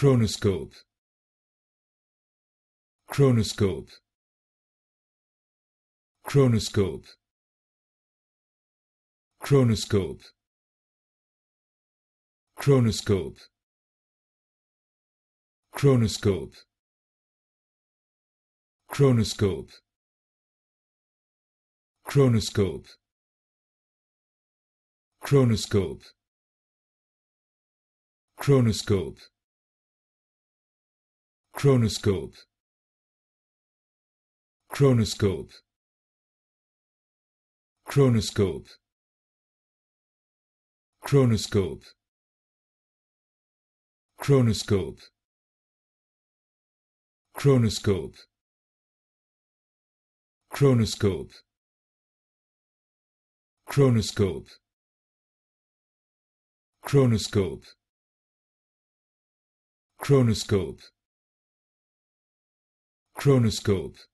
chronoscope chronoscope chronoscope chronoscope chronoscope chronoscope chronoscope chronoscope chronoscope chronoscope chronoscope chronoscope chronoscope chronoscope chronoscope chronoscope chronoscope chronoscope chronoscope chronoscope chronoscope